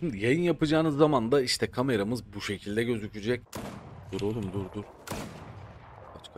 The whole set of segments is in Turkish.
Şimdi yayın yapacağınız zaman da işte kameramız bu şekilde gözükecek. Dur oğlum dur dur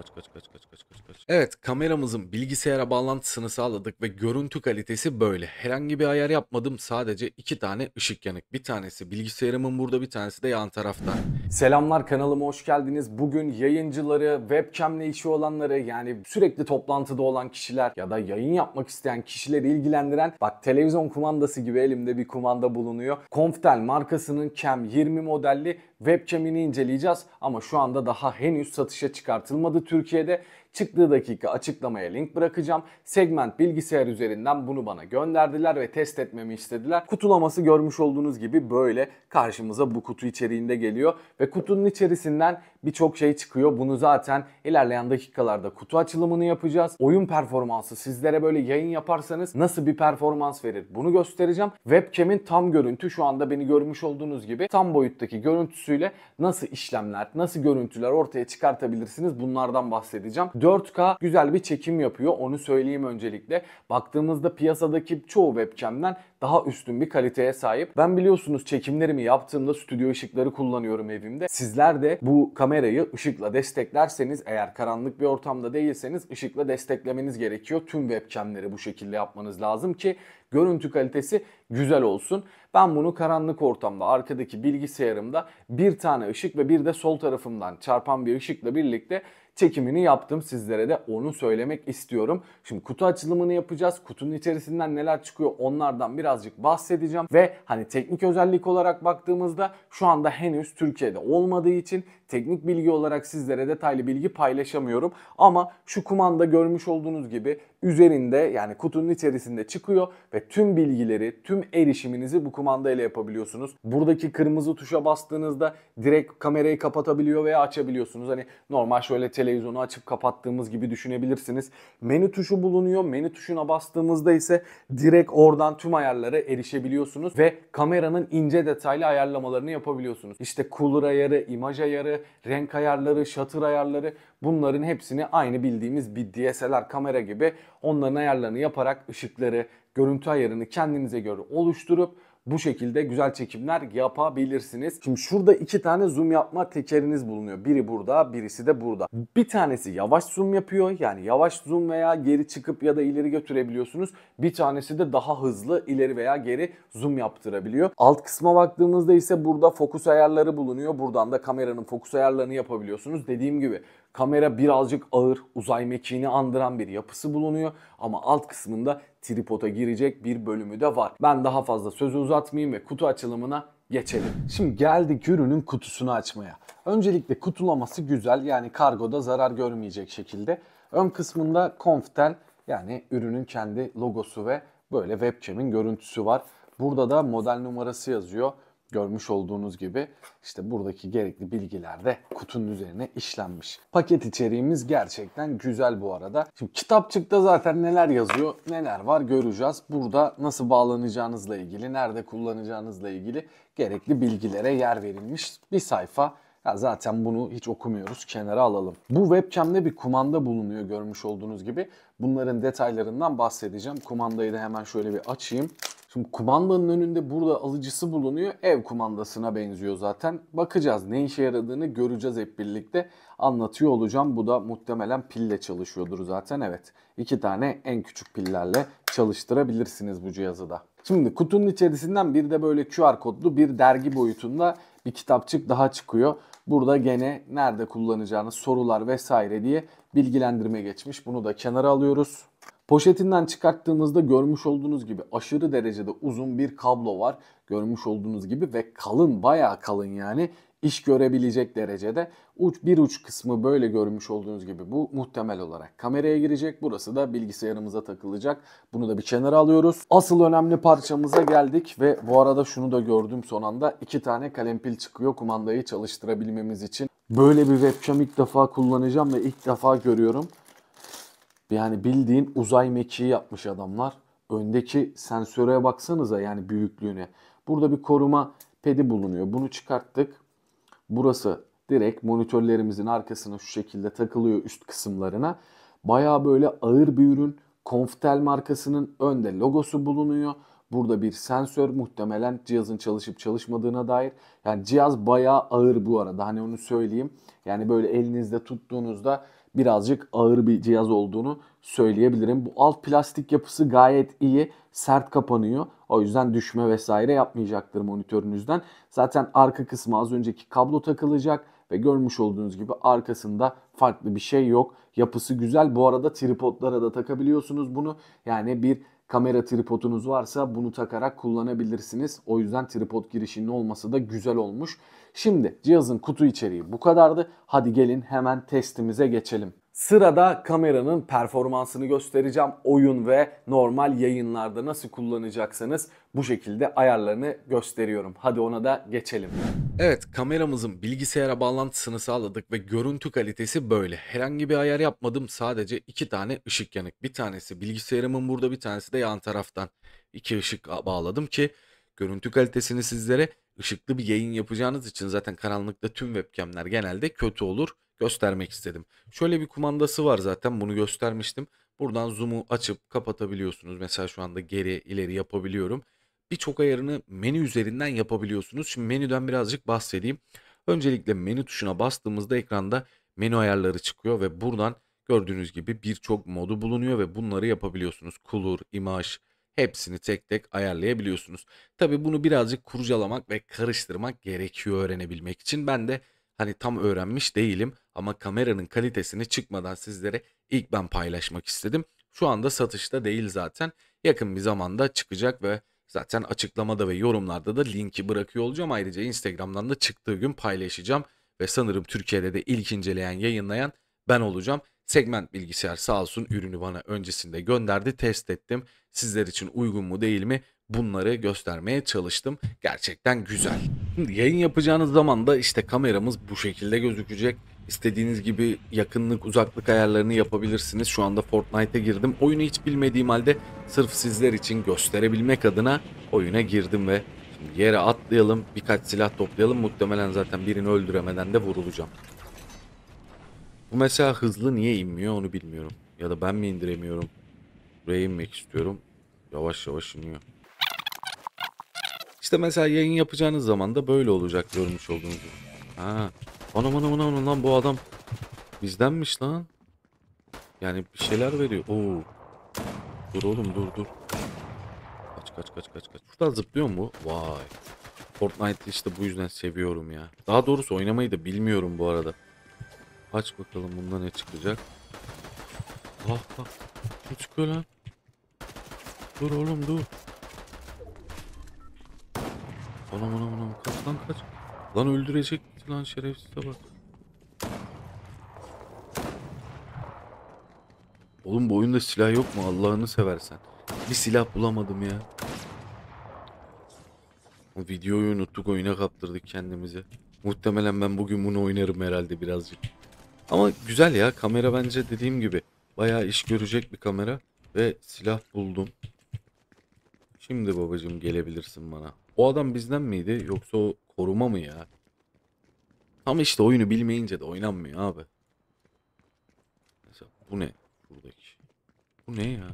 kaç kaç kaç kaç kaç kaç kaç. Evet kameramızın bilgisayara bağlantısını sağladık ve görüntü kalitesi böyle. Herhangi bir ayar yapmadım sadece iki tane ışık yanık. Bir tanesi bilgisayarımın burada bir tanesi de yan tarafta. Selamlar kanalıma hoş geldiniz. Bugün yayıncıları, webcamle işi olanları yani sürekli toplantıda olan kişiler ya da yayın yapmak isteyen kişileri ilgilendiren bak televizyon kumandası gibi elimde bir kumanda bulunuyor. Conftel markasının Cam 20 modelli WebCamin'i inceleyeceğiz ama şu anda daha henüz satışa çıkartılmadı Türkiye'de. Çıktığı dakika açıklamaya link bırakacağım. Segment bilgisayar üzerinden bunu bana gönderdiler ve test etmemi istediler. Kutulaması görmüş olduğunuz gibi böyle karşımıza bu kutu içeriğinde geliyor ve kutunun içerisinden birçok şey çıkıyor. Bunu zaten ilerleyen dakikalarda kutu açılımını yapacağız. Oyun performansı sizlere böyle yayın yaparsanız nasıl bir performans verir bunu göstereceğim. Webcam'in tam görüntü şu anda beni görmüş olduğunuz gibi tam boyuttaki görüntüsüyle nasıl işlemler, nasıl görüntüler ortaya çıkartabilirsiniz bunlardan bahsedeceğim. 4K güzel bir çekim yapıyor. Onu söyleyeyim öncelikle. Baktığımızda piyasadaki çoğu webcam'den daha üstün bir kaliteye sahip. Ben biliyorsunuz çekimlerimi yaptığımda stüdyo ışıkları kullanıyorum evimde. Sizler de bu kamerayı ışıkla desteklerseniz eğer karanlık bir ortamda değilseniz ışıkla desteklemeniz gerekiyor. Tüm webcamleri bu şekilde yapmanız lazım ki görüntü kalitesi güzel olsun. Ben bunu karanlık ortamda arkadaki bilgisayarımda bir tane ışık ve bir de sol tarafımdan çarpan bir ışıkla birlikte çekimini yaptım. Sizlere de onu söylemek istiyorum. Şimdi kutu açılımını yapacağız. Kutunun içerisinden neler çıkıyor onlardan birazcık bahsedeceğim. Ve hani teknik özellik olarak baktığımızda şu anda henüz Türkiye'de olmadığı için teknik bilgi olarak sizlere detaylı bilgi paylaşamıyorum. Ama şu kumanda görmüş olduğunuz gibi üzerinde yani kutunun içerisinde çıkıyor ve tüm bilgileri, tüm erişiminizi bu kumanda ile yapabiliyorsunuz. Buradaki kırmızı tuşa bastığınızda direkt kamerayı kapatabiliyor veya açabiliyorsunuz. Hani normal şöyle tele televizyonu açıp kapattığımız gibi düşünebilirsiniz. Menü tuşu bulunuyor. Menü tuşuna bastığımızda ise direkt oradan tüm ayarlara erişebiliyorsunuz ve kameranın ince detaylı ayarlamalarını yapabiliyorsunuz. İşte cooler ayarı, imaj ayarı, renk ayarları, shutter ayarları bunların hepsini aynı bildiğimiz bir DSLR kamera gibi onların ayarlarını yaparak ışıkları, görüntü ayarını kendinize göre oluşturup bu şekilde güzel çekimler yapabilirsiniz. Şimdi şurada iki tane zoom yapma tekeriniz bulunuyor. Biri burada, birisi de burada. Bir tanesi yavaş zoom yapıyor. Yani yavaş zoom veya geri çıkıp ya da ileri götürebiliyorsunuz. Bir tanesi de daha hızlı ileri veya geri zoom yaptırabiliyor. Alt kısma baktığımızda ise burada fokus ayarları bulunuyor. Buradan da kameranın fokus ayarlarını yapabiliyorsunuz. Dediğim gibi Kamera birazcık ağır, uzay mekiğini andıran bir yapısı bulunuyor ama alt kısmında tripoda girecek bir bölümü de var. Ben daha fazla sözü uzatmayayım ve kutu açılımına geçelim. Şimdi geldik ürünün kutusunu açmaya. Öncelikle kutulaması güzel yani kargoda zarar görmeyecek şekilde. Ön kısmında Conftel yani ürünün kendi logosu ve böyle webcam'in görüntüsü var. Burada da model numarası yazıyor. Görmüş olduğunuz gibi işte buradaki gerekli bilgiler de kutunun üzerine işlenmiş. Paket içeriğimiz gerçekten güzel bu arada. Şimdi kitapçıkta zaten neler yazıyor, neler var göreceğiz. Burada nasıl bağlanacağınızla ilgili, nerede kullanacağınızla ilgili gerekli bilgilere yer verilmiş bir sayfa. Ya zaten bunu hiç okumuyoruz kenara alalım. Bu webcam'de bir kumanda bulunuyor görmüş olduğunuz gibi. Bunların detaylarından bahsedeceğim. Kumandayı da hemen şöyle bir açayım. Şimdi kumandanın önünde burada alıcısı bulunuyor. Ev kumandasına benziyor zaten. Bakacağız ne işe yaradığını göreceğiz hep birlikte. Anlatıyor olacağım. Bu da muhtemelen pille çalışıyordur zaten evet. iki tane en küçük pillerle çalıştırabilirsiniz bu cihazı da. Şimdi kutunun içerisinden bir de böyle QR kodlu bir dergi boyutunda bir kitapçık daha çıkıyor. Burada gene nerede kullanacağınız sorular vesaire diye bilgilendirme geçmiş. Bunu da kenara alıyoruz. Poşetinden çıkarttığımızda görmüş olduğunuz gibi aşırı derecede uzun bir kablo var. Görmüş olduğunuz gibi ve kalın bayağı kalın yani iş görebilecek derecede. Uç bir uç kısmı böyle görmüş olduğunuz gibi bu muhtemel olarak kameraya girecek. Burası da bilgisayarımıza takılacak. Bunu da bir kenara alıyoruz. Asıl önemli parçamıza geldik ve bu arada şunu da gördüm son anda. iki tane kalem pil çıkıyor kumandayı çalıştırabilmemiz için. Böyle bir webcam ilk defa kullanacağım ve ilk defa görüyorum. Yani bildiğin uzay mekiği yapmış adamlar. Öndeki sensöre baksanıza yani büyüklüğüne. Burada bir koruma pedi bulunuyor. Bunu çıkarttık. Burası direkt monitörlerimizin arkasına şu şekilde takılıyor üst kısımlarına. Baya böyle ağır bir ürün. Konftel markasının önde logosu bulunuyor. Burada bir sensör muhtemelen cihazın çalışıp çalışmadığına dair. Yani cihaz bayağı ağır bu arada hani onu söyleyeyim. Yani böyle elinizde tuttuğunuzda birazcık ağır bir cihaz olduğunu söyleyebilirim. Bu alt plastik yapısı gayet iyi, sert kapanıyor. O yüzden düşme vesaire yapmayacaktır monitörünüzden. Zaten arka kısmı az önceki kablo takılacak ve görmüş olduğunuz gibi arkasında farklı bir şey yok. Yapısı güzel. Bu arada tripodlara da takabiliyorsunuz bunu. Yani bir kamera tripodunuz varsa bunu takarak kullanabilirsiniz. O yüzden tripod girişinin olması da güzel olmuş. Şimdi cihazın kutu içeriği bu kadardı. Hadi gelin hemen testimize geçelim. Sırada kameranın performansını göstereceğim. Oyun ve normal yayınlarda nasıl kullanacaksanız bu şekilde ayarlarını gösteriyorum. Hadi ona da geçelim. Evet kameramızın bilgisayara bağlantısını sağladık ve görüntü kalitesi böyle. Herhangi bir ayar yapmadım sadece iki tane ışık yanık. Bir tanesi bilgisayarımın burada bir tanesi de yan taraftan. iki ışık bağladım ki görüntü kalitesini sizlere ışıklı bir yayın yapacağınız için zaten karanlıkta tüm webcamler genelde kötü olur göstermek istedim. Şöyle bir kumandası var zaten bunu göstermiştim. Buradan zoom'u açıp kapatabiliyorsunuz. Mesela şu anda geri ileri yapabiliyorum. Birçok ayarını menü üzerinden yapabiliyorsunuz. Şimdi menüden birazcık bahsedeyim. Öncelikle menü tuşuna bastığımızda ekranda menü ayarları çıkıyor ve buradan gördüğünüz gibi birçok modu bulunuyor ve bunları yapabiliyorsunuz. Color, imaj, hepsini tek tek ayarlayabiliyorsunuz. Tabi bunu birazcık kurcalamak ve karıştırmak gerekiyor öğrenebilmek için. Ben de Hani tam öğrenmiş değilim ama kameranın kalitesini çıkmadan sizlere ilk ben paylaşmak istedim. Şu anda satışta değil zaten. Yakın bir zamanda çıkacak ve zaten açıklamada ve yorumlarda da linki bırakıyor olacağım. Ayrıca Instagram'dan da çıktığı gün paylaşacağım ve sanırım Türkiye'de de ilk inceleyen, yayınlayan ben olacağım. Segment bilgisayar sağ olsun ürünü bana öncesinde gönderdi. Test ettim. Sizler için uygun mu değil mi? Bunları göstermeye çalıştım. Gerçekten güzel. Şimdi yayın yapacağınız zaman da işte kameramız bu şekilde gözükecek. İstediğiniz gibi yakınlık, uzaklık ayarlarını yapabilirsiniz. Şu anda Fortnite'a girdim. Oyunu hiç bilmediğim halde sırf sizler için gösterebilmek adına oyuna girdim ve yere atlayalım, birkaç silah toplayalım. Muhtemelen zaten birini öldüremeden de vurulacağım. Bu mesela hızlı niye inmiyor onu bilmiyorum. Ya da ben mi indiremiyorum? Buraya inmek istiyorum. Yavaş yavaş iniyor. İşte mesela yayın yapacağınız zaman da böyle olacak görmüş olduğunuz gibi. Ha. Anam anam anam lan bu adam bizdenmiş lan. Yani bir şeyler veriyor. Oo. Dur oğlum dur dur. Kaç kaç kaç kaç kaç. Şuradan zıplıyor mu? Vay. Fortnite'ı işte bu yüzden seviyorum ya. Daha doğrusu oynamayı da bilmiyorum bu arada. Aç bakalım bundan ne çıkacak. Ah bak. Ne çıkıyor lan? Dur oğlum dur. Anam anam anam kaç lan kaç. Lan öldürecek lan şerefsize bak. Oğlum bu oyunda silah yok mu Allah'ını seversen. Bir silah bulamadım ya. Videoyu unuttuk oyuna kaptırdık kendimizi. Muhtemelen ben bugün bunu oynarım herhalde birazcık. Ama güzel ya kamera bence dediğim gibi bayağı iş görecek bir kamera ve silah buldum. Şimdi babacım gelebilirsin bana. O adam bizden miydi yoksa o koruma mı ya? Ama işte oyunu bilmeyince de oynanmıyor abi. Mesela bu ne? Buradaki. Bu ne ya?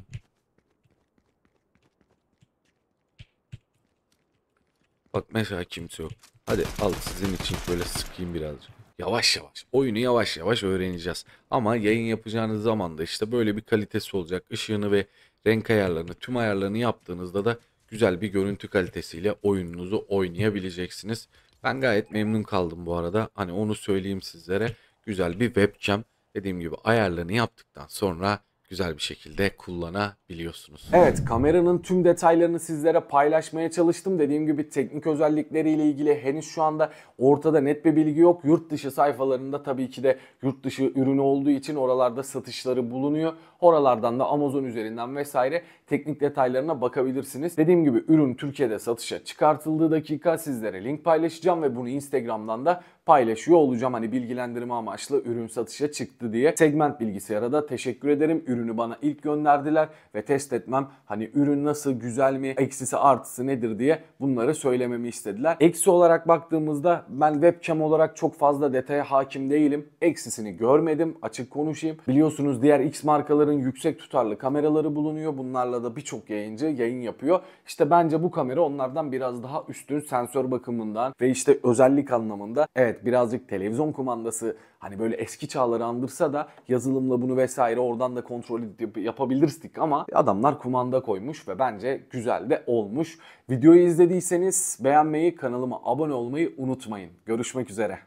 Bak mesela kimse yok. Hadi al sizin için böyle sıkayım birazcık. Yavaş yavaş. Oyunu yavaş yavaş öğreneceğiz. Ama yayın yapacağınız zaman da işte böyle bir kalitesi olacak. Işığını ve renk ayarlarını, tüm ayarlarını yaptığınızda da güzel bir görüntü kalitesiyle oyununuzu oynayabileceksiniz. Ben gayet memnun kaldım bu arada. Hani onu söyleyeyim sizlere. Güzel bir webcam. Dediğim gibi ayarlarını yaptıktan sonra güzel bir şekilde kullanabiliyorsunuz. Evet kameranın tüm detaylarını sizlere paylaşmaya çalıştım. Dediğim gibi teknik özellikleriyle ilgili henüz şu anda ortada net bir bilgi yok. Yurt dışı sayfalarında tabii ki de yurt dışı ürünü olduğu için oralarda satışları bulunuyor. Oralardan da Amazon üzerinden vesaire teknik detaylarına bakabilirsiniz. Dediğim gibi ürün Türkiye'de satışa çıkartıldığı dakika sizlere link paylaşacağım ve bunu Instagram'dan da paylaşıyor olacağım. Hani bilgilendirme amaçlı ürün satışa çıktı diye. Segment bilgisayara da teşekkür ederim. Ürünü bana ilk gönderdiler ve test etmem. Hani ürün nasıl, güzel mi, eksisi artısı nedir diye bunları söylememi istediler. Eksi olarak baktığımızda ben webcam olarak çok fazla detaya hakim değilim. Eksisini görmedim. Açık konuşayım. Biliyorsunuz diğer X markaların yüksek tutarlı kameraları bulunuyor. Bunlarla da birçok yayıncı yayın yapıyor. İşte bence bu kamera onlardan biraz daha üstün sensör bakımından ve işte özellik anlamında. Evet evet birazcık televizyon kumandası hani böyle eski çağları andırsa da yazılımla bunu vesaire oradan da kontrol edip yapabilirdik ama adamlar kumanda koymuş ve bence güzel de olmuş. Videoyu izlediyseniz beğenmeyi, kanalıma abone olmayı unutmayın. Görüşmek üzere.